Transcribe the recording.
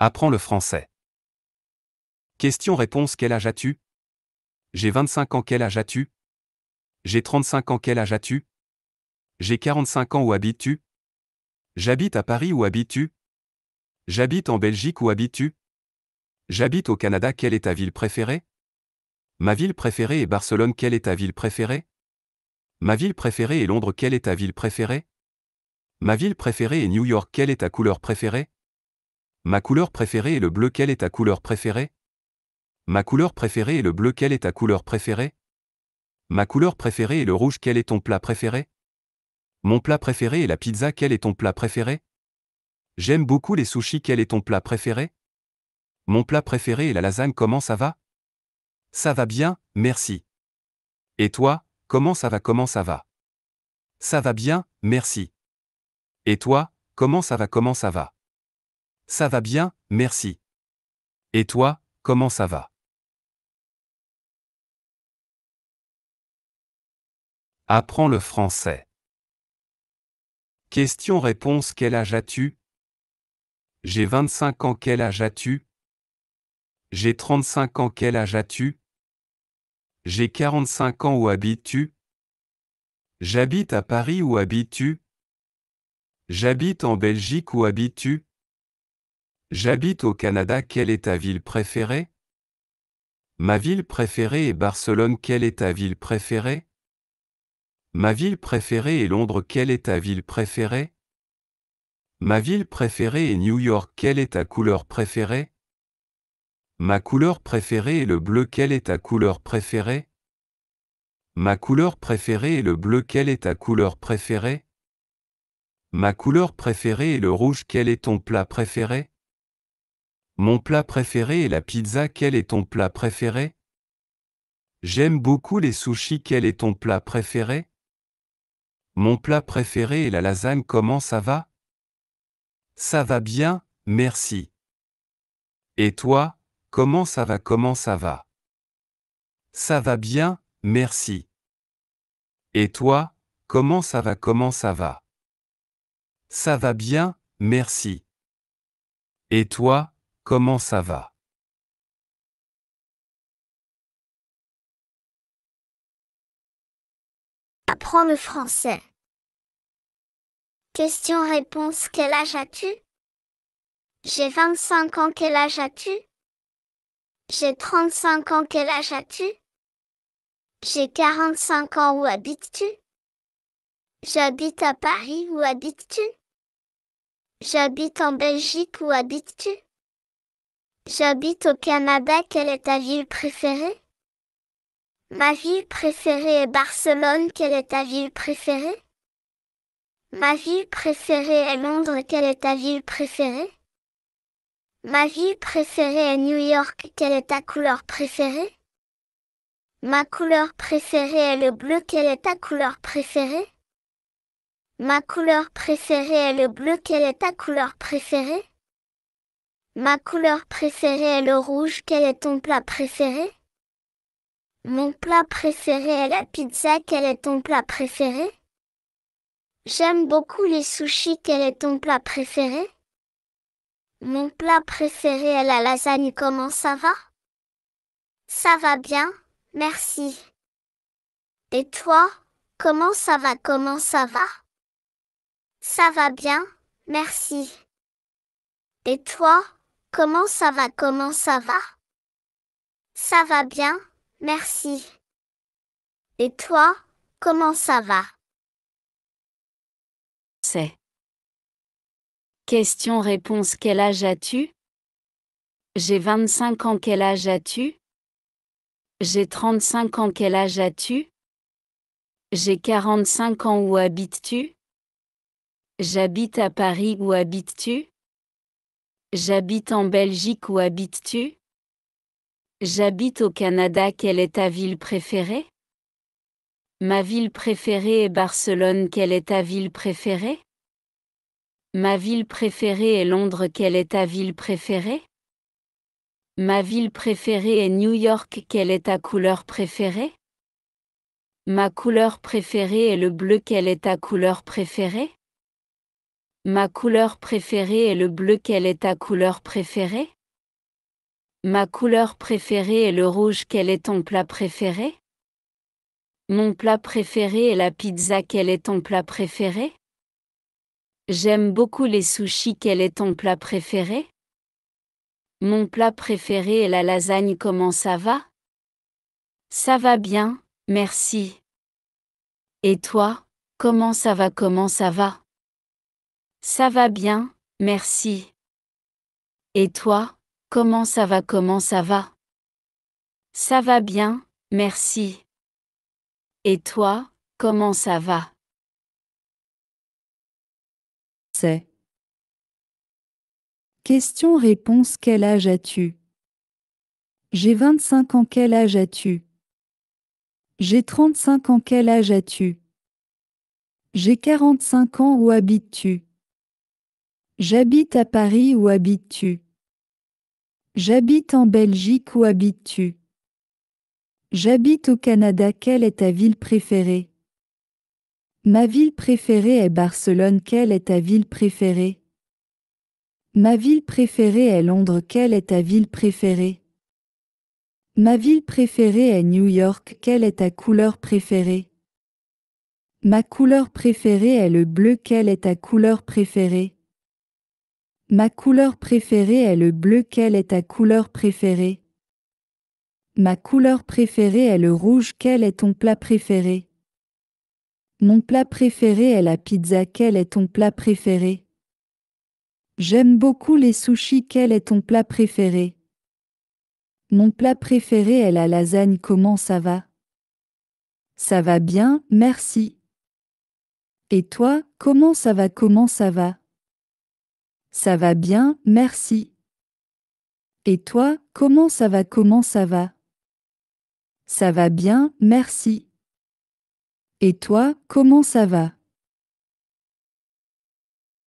Apprends le français. Question-réponse Quel âge as-tu J'ai 25 ans. Quel âge as-tu J'ai 35 ans. Quel âge as-tu J'ai 45 ans. Où habites-tu J'habite à Paris. Où habites-tu J'habite en Belgique. Où habites-tu J'habite au Canada. Quelle est ta ville préférée Ma ville préférée est Barcelone. Quelle est ta ville préférée Ma ville préférée est Londres. Quelle est ta ville préférée Ma ville préférée est New York. Quelle est ta couleur préférée Ma couleur préférée est le bleu. Quelle est ta couleur préférée Ma couleur préférée est le bleu. Quelle est ta couleur préférée Ma couleur préférée est le rouge. Quel est ton plat préféré Mon plat préféré est la pizza. Quel est ton plat préféré J'aime beaucoup les sushis. Quel est ton plat préféré Mon plat préféré est la lasagne. Comment ça va Ça va bien, merci. Et toi, comment ça va Comment ça va Ça va bien, merci. Et toi, comment ça va Comment ça va ça va bien, merci. Et toi, comment ça va Apprends le français. Question-réponse Quel âge as-tu J'ai 25 ans. Quel âge as-tu J'ai 35 ans. Quel âge as-tu J'ai 45 ans. Où habites-tu J'habite à Paris. Où habites-tu J'habite en Belgique. Où habites-tu J'habite au Canada, quelle est ta ville préférée Ma ville préférée est Barcelone, quelle est ta ville préférée Ma ville préférée est Londres, quelle est ta ville préférée Ma ville préférée est New York, quelle est ta couleur préférée Ma couleur préférée est le bleu, quelle est ta couleur préférée Ma couleur préférée est le bleu, quelle est ta couleur préférée Ma couleur préférée est le rouge, quel est ton plat préféré mon plat préféré est la pizza. Quel est ton plat préféré J'aime beaucoup les sushis. Quel est ton plat préféré Mon plat préféré est la lasagne. Comment ça va Ça va bien, merci. Et toi, comment ça va Comment ça va Ça va bien, merci. Et toi, comment ça va Comment ça va Ça va bien, merci. Et toi, Comment ça va Apprends le français. Question-réponse Quel âge as-tu J'ai 25 ans. Quel âge as-tu J'ai 35 ans. Quel âge as-tu J'ai 45 ans. Où habites-tu J'habite à Paris. Où habites-tu J'habite en Belgique. Où habites-tu J'habite au Canada. Quelle est ta ville préférée Ma ville préférée est Barcelone. Quelle est ta ville préférée Ma ville préférée est Londres. Quelle est ta ville préférée Ma ville préférée est New York. Quelle est ta couleur préférée Ma couleur préférée est le bleu. Quelle est ta couleur préférée Ma couleur préférée est le bleu. Quelle est ta couleur préférée Ma couleur préférée est le rouge. Quel est ton plat préféré Mon plat préféré est la pizza. Quel est ton plat préféré J'aime beaucoup les sushis. Quel est ton plat préféré Mon plat préféré est la lasagne. Comment ça va Ça va bien, merci. Et toi, comment ça va Comment ça va Ça va bien, merci. Et toi Comment ça va Comment ça va Ça va bien, merci. Et toi, comment ça va C'est. Question-réponse Quel âge as-tu J'ai 25 ans. Quel âge as-tu J'ai 35 ans. Quel âge as-tu J'ai 45 ans. Où habites-tu J'habite à Paris. Où habites-tu J'habite en Belgique où habites-tu J'habite au Canada, quelle est ta ville préférée Ma ville préférée est Barcelone, quelle est ta ville préférée Ma ville préférée est Londres, quelle est ta ville préférée Ma ville préférée est New York, quelle est ta couleur préférée Ma couleur préférée est le bleu, quelle est ta couleur préférée Ma couleur préférée est le bleu. Quelle est ta couleur préférée Ma couleur préférée est le rouge. Quel est ton plat préféré Mon plat préféré est la pizza. Quel est ton plat préféré J'aime beaucoup les sushis. Quel est ton plat préféré Mon plat préféré est la lasagne. Comment ça va Ça va bien, merci. Et toi, comment ça va Comment ça va ça va bien, merci. Et toi, comment ça va Comment ça va Ça va bien, merci. Et toi, comment ça va C'est. Question-réponse Quel âge as-tu J'ai 25 ans. Quel âge as-tu J'ai 35 ans. Quel âge as-tu J'ai 45 ans. Où habites-tu J'habite à Paris où habites-tu J'habite en Belgique où habites-tu J'habite au Canada quelle est ta ville préférée Ma ville préférée est Barcelone quelle est ta ville préférée Ma ville préférée est Londres quelle est ta ville préférée Ma ville préférée est New York quelle est ta couleur préférée Ma couleur préférée est le bleu quelle est ta couleur préférée Ma couleur préférée est le bleu. Quelle est ta couleur préférée Ma couleur préférée est le rouge. Quel est ton plat préféré Mon plat préféré est la pizza. Quel est ton plat préféré J'aime beaucoup les sushis. Quel est ton plat préféré Mon plat préféré est la lasagne. Comment ça va Ça va bien, merci. Et toi, comment ça va Comment ça va ça va bien, merci. Et toi, comment ça va Comment ça va Ça va bien, merci. Et toi, comment ça va